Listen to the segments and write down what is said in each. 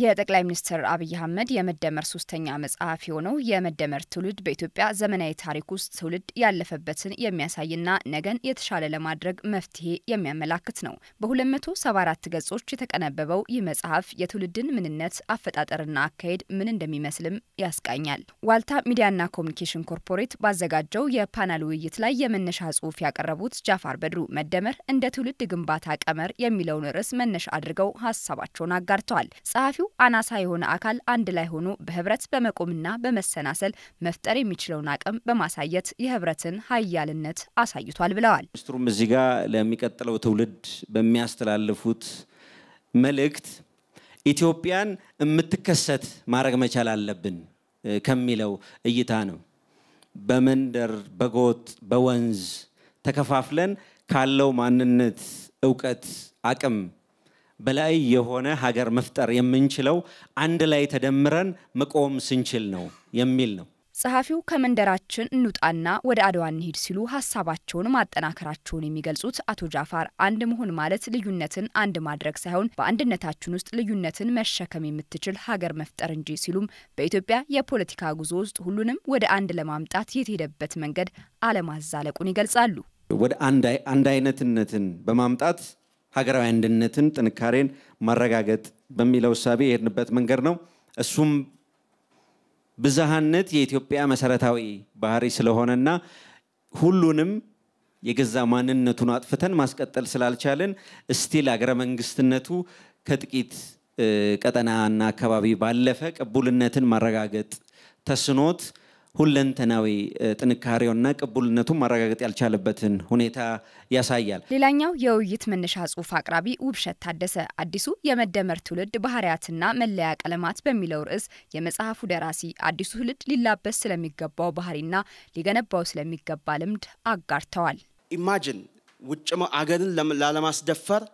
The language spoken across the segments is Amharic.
የጠቅላይ ሚኒስትር አብይ አህመድ የመደመር ሶስተኛ መጽሐፍ የሆነው የመደመር ትውልድ በኢትዮጵያ ዘመናዊ ታሪክ ውስጥ ትውልድ ያለፈበትን የሚያሳይና ነገን የተሻለ ለማድረግ መፍትሄ የሚያመላክት ነው። በ274 ገጾች የተቀነበበው ይህ መጽሐፍ የትውልድን ምንነት፣ አፈጣጠርና አካሄድ ምን እንደሚመስልም ያስቃኛል። ዋልታ ሚዲያና ኮሚኒኬሽን ኮርፖሬት ባዘጋጀው የፓናል ውይይት ላይ የመነሻ ጽሑፍ ያቀረቡት ጃፋር በድሩ መደመር እንደ ትውልድ ግንባታ ቀመር የሚለውን ርዕስ መነሻ አድርገው ሀሳባቸውን አጋርተዋል። ተሳታፊው አናሳ የሆነ አካል አንድ ላይ ሆኖ በህብረት በመቆምና በመሰናሰል መፍጠር የሚችለውን አቅም በማሳየት የህብረትን ሀያልነት አሳይቷል ብለዋል። ሚኒስትሩም እዚህ ጋር ለሚቀጥለው ትውልድ በሚያስተላልፉት መልእክት ኢትዮጵያን የምትከሰት ማድረግ መቻል አለብን ከሚለው እይታ ነው። በመንደር፣ በጎጥ፣ በወንዝ ተከፋፍለን ካለው ማንነት፣ እውቀት፣ አቅም በላይ የሆነ ሀገር መፍጠር የምንችለው አንድ ላይ ተደምረን መቆም ስንችል ነው የሚል ነው። ጸሐፊው ከመንደራችን እንውጣና ወደ አድዋ እንሂድ ሲሉ ሀሳባቸውን ማጠናከራቸውን የሚገልጹት አቶ ጃፋር አንድ መሆን ማለት ልዩነትን አንድ ማድረግ ሳይሆን በአንድነታችን ውስጥ ልዩነትን መሸከም የምትችል ሀገር መፍጠር እንጂ ሲሉም በኢትዮጵያ የፖለቲካ ጉዞ ውስጥ ሁሉንም ወደ አንድ ለማምጣት የተሄደበት መንገድ አለማዛለቁን ይገልጻሉ። ወደ አንድ አይነትነትን በማምጣት ሀገራዊ አንድነትን፣ ጥንካሬን ማረጋገጥ በሚለው እሳቤ የሄድንበት መንገድ ነው። እሱም ብዝሃነት የኢትዮጵያ መሰረታዊ ባህሪ ስለሆነና ሁሉንም የገዛ ማንነቱን አጥፍተን ማስቀጠል ስላልቻለን እስቲል አገረ መንግስትነቱ ከጥቂት ቀጠናና አካባቢ ባለፈ ቅቡልነትን ማረጋገጥ ተስኖት ሁለንተናዊ ጥንካሬውና ቅቡልነቱን ማረጋገጥ ያልቻለበትን ሁኔታ ያሳያል። ሌላኛው የውይይት መነሻ ጽሑፍ አቅራቢ ውብሸት ታደሰ አዲሱ የመደመር ትውልድ ባህሪያትና መለያ ቀለማት በሚለው ርዕስ የመጽሐፉ ደራሲ አዲሱ ትውልድ ሊላበስ ስለሚገባው ባህሪና ሊገነባው ስለሚገባ ልምድ አጋርተዋል። ኢማጅን ውጭ አገርን ላለማስደፈር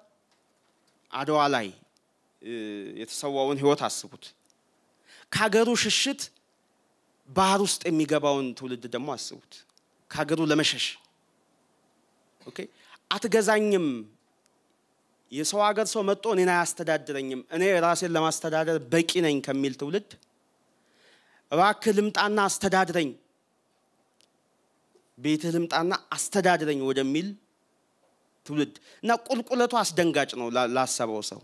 አድዋ ላይ የተሰዋውን ህይወት አስቡት። ከሀገሩ ሽሽት ባህር ውስጥ የሚገባውን ትውልድ ደግሞ አስቡት። ከሀገሩ ለመሸሽ አትገዛኝም። የሰው ሀገር ሰው መጥቶ እኔን አያስተዳድረኝም፣ እኔ ራሴን ለማስተዳደር በቂ ነኝ ከሚል ትውልድ እባክህ ልምጣና አስተዳድረኝ፣ ቤትህ ልምጣና አስተዳድረኝ ወደሚል ትውልድ እና ቁልቁለቱ አስደንጋጭ ነው ላሰበው ሰው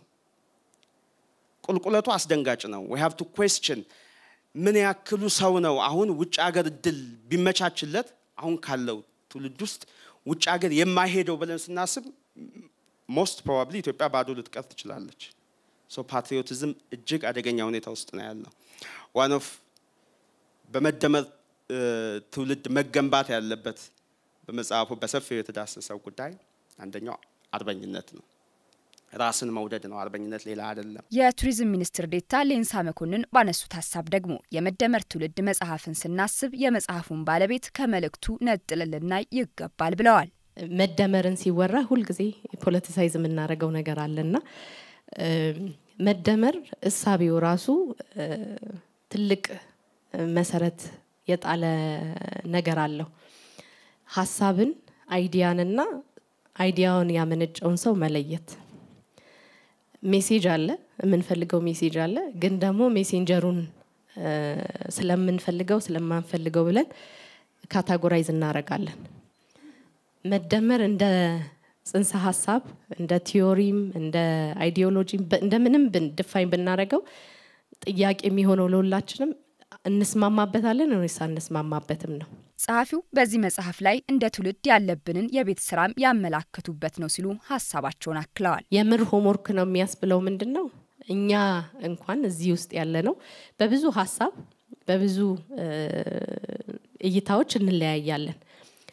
ቁልቁለቱ አስደንጋጭ ነው። ዊ ቱ ምን ያክሉ ሰው ነው አሁን ውጭ ሀገር እድል ቢመቻችለት አሁን ካለው ትውልድ ውስጥ ውጭ ሀገር የማይሄደው ብለን ስናስብ ሞስት ፕሮባብሊ ኢትዮጵያ ባዶ ልትቀር ትችላለች። ሶ ፓትሪዮቲዝም እጅግ አደገኛ ሁኔታ ውስጥ ነው ያለው። ዋን ኦፍ በመደመር ትውልድ መገንባት ያለበት በመጽሐፉ በሰፊው የተዳሰሰው ጉዳይ አንደኛው አርበኝነት ነው። ራስን መውደድ ነው። አርበኝነት ሌላ አይደለም። የቱሪዝም ሚኒስትር ዴታ ሌንሳ መኮንን ባነሱት ሀሳብ ደግሞ የመደመር ትውልድ መጽሐፍን ስናስብ የመጽሐፉን ባለቤት ከመልእክቱ ነጥልልና ይገባል ብለዋል። መደመርን ሲወራ ሁልጊዜ ፖለቲሳይዝ የምናደርገው ነገር አለና መደመር እሳቤው ራሱ ትልቅ መሰረት የጣለ ነገር አለው። ሀሳብን አይዲያንና አይዲያውን ያመነጨውን ሰው መለየት ሜሴጅ አለ፣ የምንፈልገው ሜሴጅ አለ። ግን ደግሞ ሜሴንጀሩን ስለምንፈልገው ስለማንፈልገው ብለን ካታጎራይዝ እናደርጋለን። መደመር እንደ ጽንሰ ሀሳብ እንደ ቲዮሪም እንደ አይዲዮሎጂም እንደምንም ድፋኝ ብናደርገው ጥያቄ የሚሆነው ለሁላችንም እንስማማበታለን ወይስ አንስማማበትም ነው። ጸሐፊው በዚህ መጽሐፍ ላይ እንደ ትውልድ ያለብንን የቤት ስራም ያመላከቱበት ነው ሲሉ ሀሳባቸውን አክለዋል። የምር ሆምወርክ ነው የሚያስብለው ምንድን ነው? እኛ እንኳን እዚህ ውስጥ ያለ ነው በብዙ ሀሳብ በብዙ እይታዎች እንለያያለን።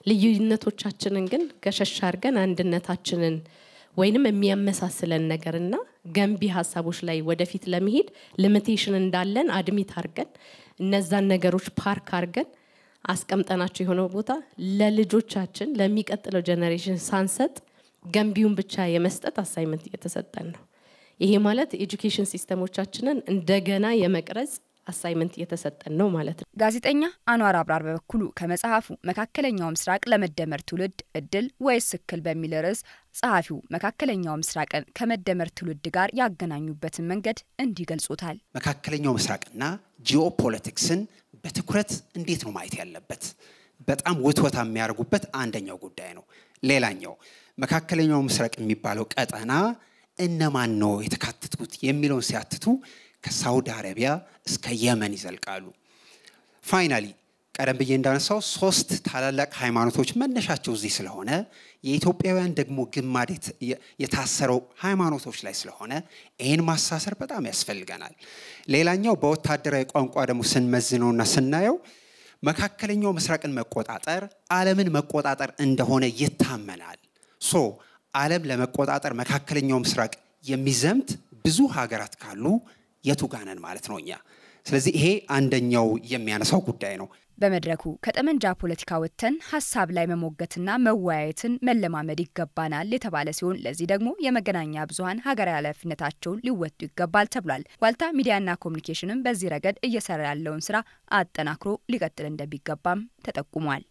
ልዩነቶቻችንን ግን ገሸሽ አድርገን አንድነታችንን ወይንም የሚያመሳስለን ነገርና ገንቢ ሀሳቦች ላይ ወደፊት ለመሄድ ሊሚቴሽን እንዳለን አድሚት አድርገን እነዛን ነገሮች ፓርክ አድርገን አስቀምጠናቸው የሆነው ቦታ ለልጆቻችን ለሚቀጥለው ጀኔሬሽን ሳንሰጥ ገንቢውን ብቻ የመስጠት አሳይመንት እየተሰጠን ነው። ይሄ ማለት ኤጁኬሽን ሲስተሞቻችንን እንደገና የመቅረጽ አሳይመንት እየተሰጠን ነው ማለት ነው። ጋዜጠኛ አኗር አብራር በበኩሉ ከመጽሐፉ መካከለኛው ምስራቅ ለመደመር ትውልድ እድል ወይስ ስክል በሚል ርዕስ ጸሐፊው መካከለኛው ምስራቅን ከመደመር ትውልድ ጋር ያገናኙበትን መንገድ እንዲህ ገልጾታል። መካከለኛው ምስራቅና ጂኦፖለቲክስን በትኩረት እንዴት ነው ማየት ያለበት? በጣም ውትወታ የሚያደርጉበት አንደኛው ጉዳይ ነው። ሌላኛው መካከለኛው ምስራቅ የሚባለው ቀጠና እነማን ነው የተካተቱት የሚለውን ሲያትቱ ከሳውዲ አረቢያ እስከ የመን ይዘልቃሉ። ፋይናሊ ቀደም ብዬ እንዳነሳው ሶስት ታላላቅ ሃይማኖቶች መነሻቸው እዚህ ስለሆነ የኢትዮጵያውያን ደግሞ ግማድ የታሰረው ሃይማኖቶች ላይ ስለሆነ ይህን ማሳሰር በጣም ያስፈልገናል። ሌላኛው በወታደራዊ ቋንቋ ደግሞ ስንመዝነውና ስናየው መካከለኛው ምስራቅን መቆጣጠር ዓለምን መቆጣጠር እንደሆነ ይታመናል። ሶ ዓለም ለመቆጣጠር መካከለኛው ምስራቅ የሚዘምት ብዙ ሀገራት ካሉ የቱ ጋነን ማለት ነው እኛ። ስለዚህ ይሄ አንደኛው የሚያነሳው ጉዳይ ነው። በመድረኩ ከጠመንጃ ፖለቲካ ወጥተን ሀሳብ ላይ መሞገትና መወያየትን መለማመድ ይገባናል የተባለ ሲሆን ለዚህ ደግሞ የመገናኛ ብዙኃን ሀገራዊ ኃላፊነታቸውን ሊወጡ ይገባል ተብሏል። ዋልታ ሚዲያና ኮሚኒኬሽንም በዚህ ረገድ እየሰራ ያለውን ስራ አጠናክሮ ሊቀጥል እንደሚገባም ተጠቁሟል።